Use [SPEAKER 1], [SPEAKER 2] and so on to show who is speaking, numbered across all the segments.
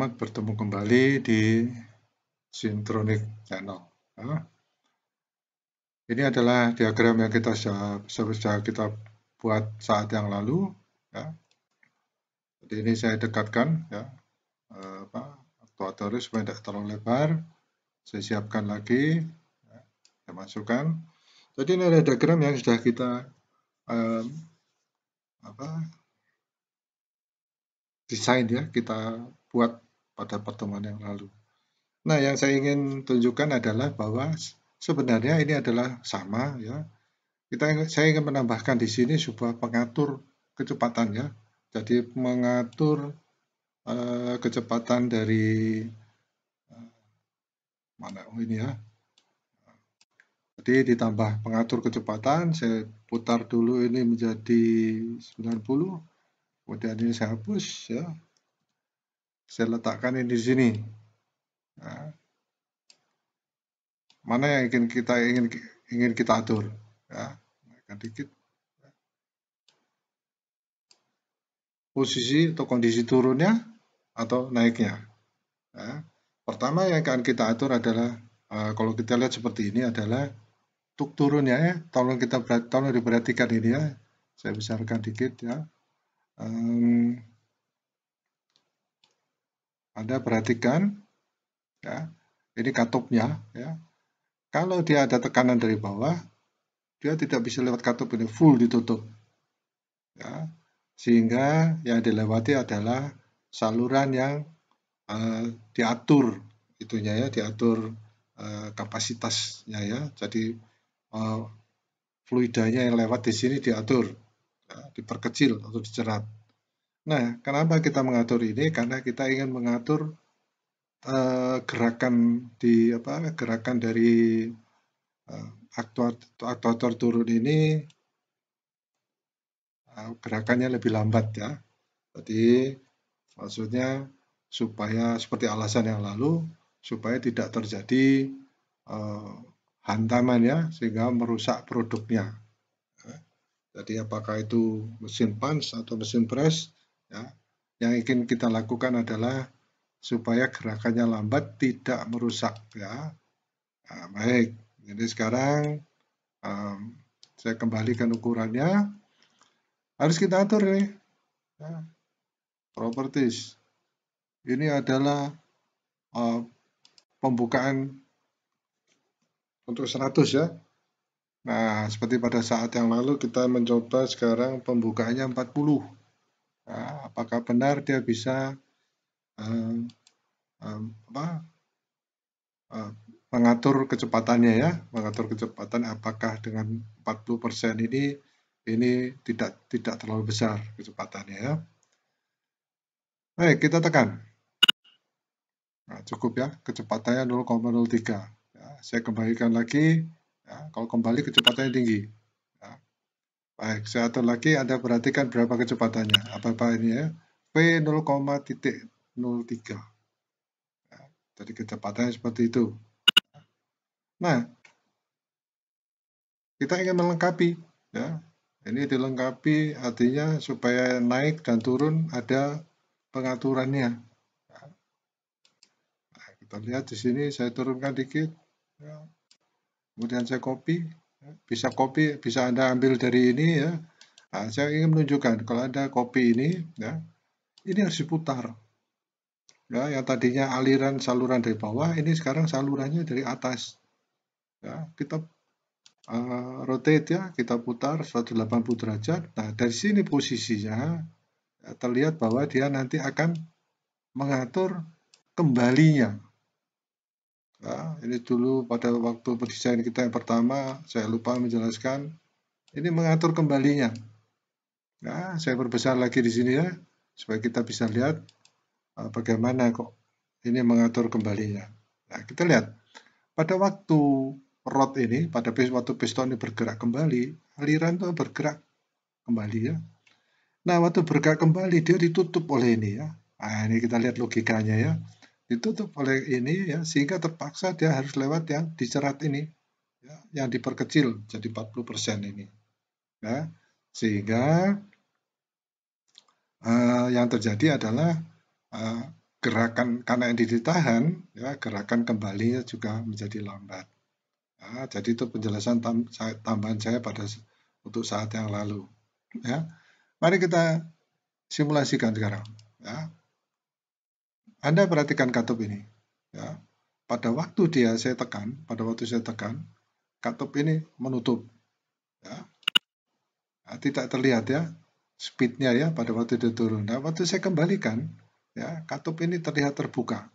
[SPEAKER 1] selamat bertemu kembali di Sintronic Channel. Ini adalah diagram yang kita sudah kita buat saat yang lalu. Ya. Jadi ini saya dekatkan ya, eh, apa, aktuatornya supaya tidak terlalu lebar. Saya siapkan lagi, ya, saya masukkan. Jadi ini ada diagram yang sudah kita apa, desain ya, kita buat pada pertemuan yang lalu. Nah, yang saya ingin tunjukkan adalah bahwa sebenarnya ini adalah sama ya. Kita saya ingin menambahkan di sini sebuah pengatur kecepatan ya. Jadi mengatur uh, kecepatan dari uh, mana oh, ini ya. Jadi ditambah pengatur kecepatan, saya putar dulu ini menjadi 90, kemudian ini saya hapus ya, saya letakkan ini di sini. Nah, mana yang ingin kita ingin ingin kita atur? Ya, naikkan dikit. Posisi atau kondisi turunnya atau naiknya. Ya. Pertama yang akan kita atur adalah uh, kalau kita lihat seperti ini adalah untuk turunnya ya. Tolong kita tolong diperhatikan ini ya. Saya besarkan dikit ya. Um, anda perhatikan ya, ini katupnya ya. Kalau dia ada tekanan dari bawah, dia tidak bisa lewat katup ini full ditutup. Ya. Sehingga yang dilewati adalah saluran yang uh, diatur itunya ya, diatur uh, kapasitasnya ya. Jadi uh, fluidanya yang lewat di sini diatur, ya, diperkecil atau dicerat. Nah, kenapa kita mengatur ini? Karena kita ingin mengatur uh, gerakan di apa gerakan dari uh, eh, aktuator, aktuator turun ini uh, gerakannya lebih lambat ya. Jadi maksudnya supaya seperti alasan yang lalu supaya tidak terjadi uh, hantaman ya sehingga merusak produknya. Jadi apakah itu mesin pans atau mesin press Ya. Yang ingin kita lakukan adalah supaya gerakannya lambat tidak merusak ya. Nah, baik, jadi sekarang um, saya kembalikan ukurannya. Harus kita atur nih. Ya. Properties. Ini adalah uh, pembukaan untuk 100 ya. Nah, seperti pada saat yang lalu kita mencoba sekarang pembukaannya 40. Ah, apakah benar dia bisa uh, uh, apa, uh, mengatur kecepatannya ya, mengatur kecepatan apakah dengan 40% ini ini tidak tidak terlalu besar kecepatannya ya. Baik, kita tekan. Nah, cukup ya, kecepatannya 0,03. Ya, saya kembalikan lagi, ya, kalau kembali kecepatannya tinggi. Baik, satu lagi Anda perhatikan berapa kecepatannya. Apa-apa ini ya. V 0,03. Nah, ya, jadi kecepatannya seperti itu. Nah, kita ingin melengkapi. ya Ini dilengkapi artinya supaya naik dan turun ada pengaturannya. Ya. Nah, kita lihat di sini saya turunkan dikit. Ya. Kemudian saya copy bisa copy, bisa Anda ambil dari ini ya. Nah, saya ingin menunjukkan kalau ada copy ini ya. Ini harus diputar. Ya, yang tadinya aliran saluran dari bawah, ini sekarang salurannya dari atas. Ya, kita uh, rotate ya, kita putar 180 derajat. Nah, dari sini posisinya ya, terlihat bahwa dia nanti akan mengatur kembalinya Nah, ini dulu pada waktu pendesain kita yang pertama, saya lupa menjelaskan. Ini mengatur kembalinya. Nah, saya perbesar lagi di sini ya, supaya kita bisa lihat eh, bagaimana kok ini mengatur kembalinya. Nah, kita lihat. Pada waktu rod ini, pada waktu piston ini bergerak kembali, aliran itu bergerak kembali ya. Nah, waktu bergerak kembali, dia ditutup oleh ini ya. Nah, ini kita lihat logikanya ya ditutup oleh ini ya sehingga terpaksa dia harus lewat yang dicerat ini ya, yang diperkecil jadi 40% ini ya sehingga uh, yang terjadi adalah uh, gerakan karena yang ditahan ya gerakan kembalinya juga menjadi lambat ya, jadi itu penjelasan tam, tambahan saya pada untuk saat yang lalu ya mari kita simulasikan sekarang ya anda perhatikan katup ini. Ya. Pada waktu dia saya tekan, pada waktu saya tekan, katup ini menutup. Ya. Nah, tidak terlihat ya speednya ya pada waktu dia turun. Nah, waktu saya kembalikan, ya katup ini terlihat terbuka.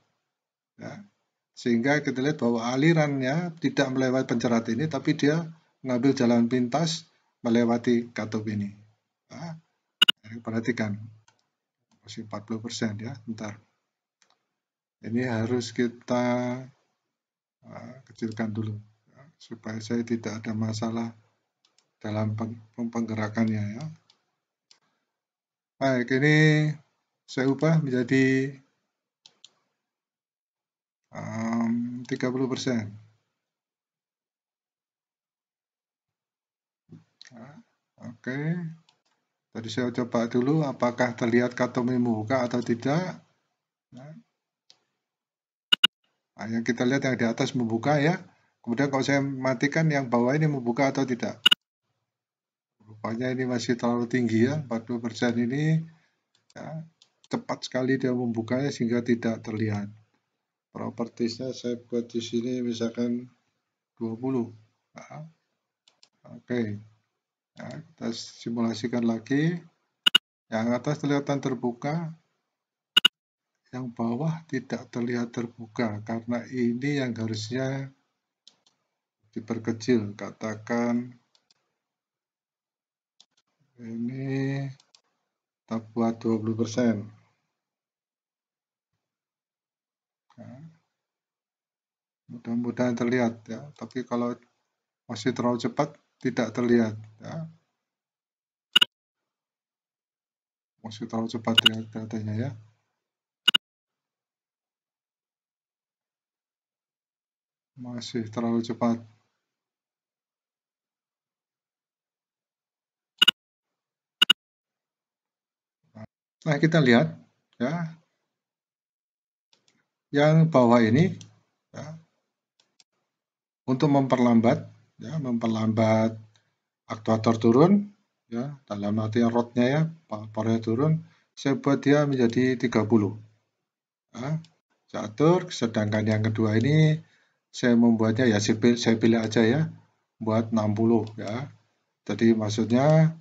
[SPEAKER 1] Ya. Sehingga kita lihat bahwa alirannya tidak melewati pencerat ini, tapi dia mengambil jalan pintas melewati katup ini. Nah, perhatikan, masih 40% ya, bentar. Ini harus kita eh, kecilkan dulu ya, supaya saya tidak ada masalah dalam penggerakannya ya. Baik, ini saya ubah menjadi eh, um, 30 persen. Ya, oke, tadi saya coba dulu apakah terlihat katomi muka atau tidak. Nah. Nah, yang kita lihat yang di atas membuka ya. Kemudian kalau saya matikan yang bawah ini membuka atau tidak. Rupanya ini masih terlalu tinggi ya, 40% persen ini ya, cepat sekali dia membukanya sehingga tidak terlihat. Propertisnya saya buat di sini misalkan 20. Nah, Oke, okay. Ya, nah, kita simulasikan lagi. Yang atas terlihat terbuka, yang bawah tidak terlihat terbuka karena ini yang harusnya diperkecil katakan ini kita buat 20 persen ya. mudah-mudahan terlihat ya tapi kalau masih terlalu cepat tidak terlihat ya. masih terlalu cepat ya datanya ya Masih terlalu cepat. Nah, kita lihat ya. Yang bawah ini ya, untuk memperlambat ya, memperlambat aktuator turun ya, dalam arti rodnya ya, powernya turun, saya buat dia menjadi 30. Ya, saya sedangkan yang kedua ini saya membuatnya ya saya pilih aja ya buat 60 ya jadi maksudnya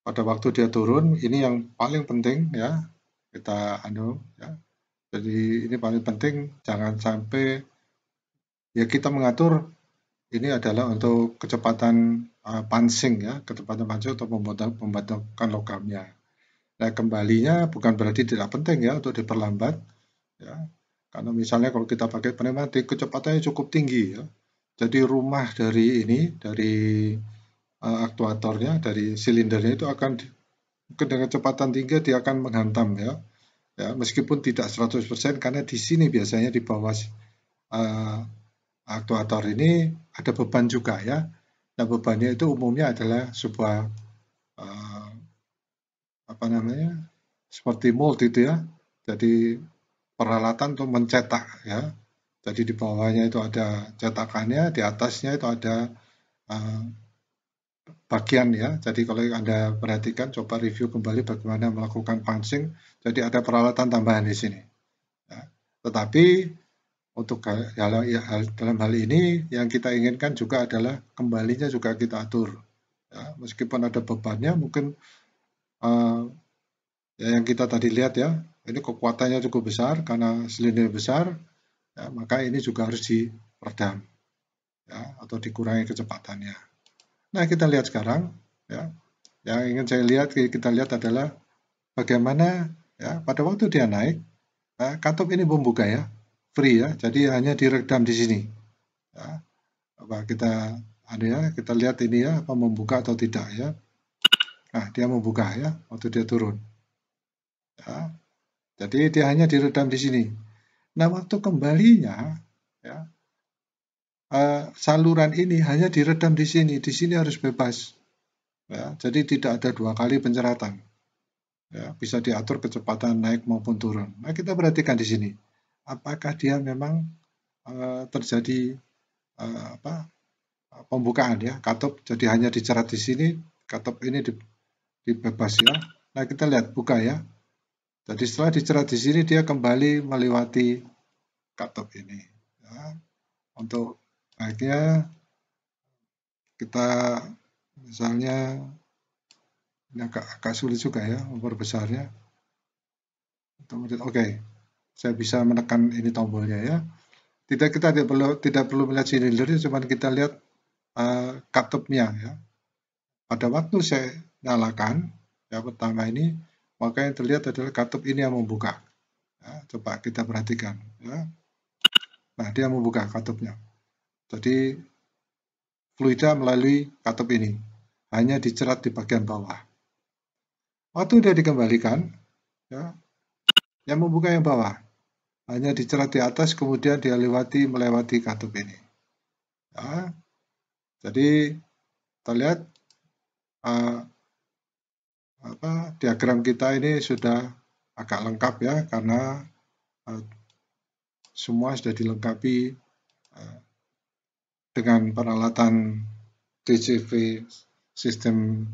[SPEAKER 1] pada waktu dia turun ini yang paling penting ya kita anu ya jadi ini paling penting jangan sampai ya kita mengatur ini adalah untuk kecepatan uh, eh, pancing ya, kecepatan pancing untuk membatangkan logamnya. Nah, kembalinya bukan berarti tidak penting ya untuk diperlambat ya. Karena misalnya kalau kita pakai pneumatik kecepatannya cukup tinggi ya. Jadi rumah dari ini dari uh, aktuatornya dari silindernya itu akan dengan kecepatan tinggi dia akan menghantam ya. Ya, meskipun tidak 100% karena di sini biasanya di bawah uh, aktuator ini ada beban juga ya. Nah, bebannya itu umumnya adalah sebuah uh, apa namanya? seperti mold itu ya. Jadi peralatan untuk mencetak ya. Jadi di bawahnya itu ada cetakannya, di atasnya itu ada uh, bagian ya. Jadi kalau Anda perhatikan, coba review kembali bagaimana melakukan punching. Jadi ada peralatan tambahan di sini. Ya. Tetapi untuk hal, hal, dalam hal ini yang kita inginkan juga adalah kembalinya juga kita atur. Ya. Meskipun ada bebannya, mungkin uh, ya yang kita tadi lihat ya, ini kekuatannya cukup besar karena silinder besar, ya, maka ini juga harus diperdam ya, atau dikurangi kecepatannya. Nah kita lihat sekarang, ya, yang ingin saya lihat kita lihat adalah bagaimana ya pada waktu dia naik, ya, katup ini membuka ya, free ya, jadi hanya diredam di sini. Ya. Apa kita ada ya, kita lihat ini ya apa membuka atau tidak ya. Nah dia membuka ya waktu dia turun. Ya, jadi dia hanya diredam di sini. Nah waktu kembalinya, ya, uh, saluran ini hanya diredam di sini. Di sini harus bebas. Ya, jadi tidak ada dua kali penceratan. Ya, bisa diatur kecepatan naik maupun turun. Nah kita perhatikan di sini. Apakah dia memang uh, terjadi uh, apa, pembukaan ya katup. Jadi hanya dicerat di sini. Katup ini di, dibebas ya. Nah kita lihat buka ya. Jadi setelah dicerat di sini, dia kembali melewati katup ini. Ya. Untuk akhirnya kita misalnya ini agak, agak sulit juga ya memperbesarnya. Oke, okay. saya bisa menekan ini tombolnya ya. Tidak kita tidak perlu tidak perlu melihat silindernya, cuma kita lihat uh, eh, katupnya ya. Pada waktu saya nyalakan ya pertama ini maka yang terlihat adalah katup ini yang membuka. Ya, coba kita perhatikan. Ya. Nah, dia membuka katupnya. Jadi, fluida melalui katup ini. Hanya dicerat di bagian bawah. Waktu dia dikembalikan, ya, yang membuka yang bawah. Hanya dicerat di atas, kemudian dia lewati melewati katup ini. Ya. Jadi, terlihat uh, apa diagram kita ini sudah agak lengkap ya karena uh, semua sudah dilengkapi uh, dengan peralatan DCV sistem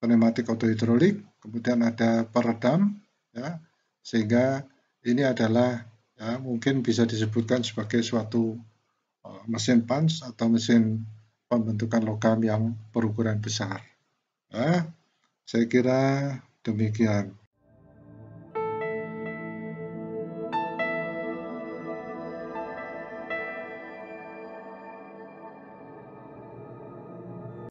[SPEAKER 1] pneumatik hidrolik kemudian ada peredam ya sehingga ini adalah ya mungkin bisa disebutkan sebagai suatu uh, mesin punch atau mesin pembentukan logam yang berukuran besar ya saya kira demikian.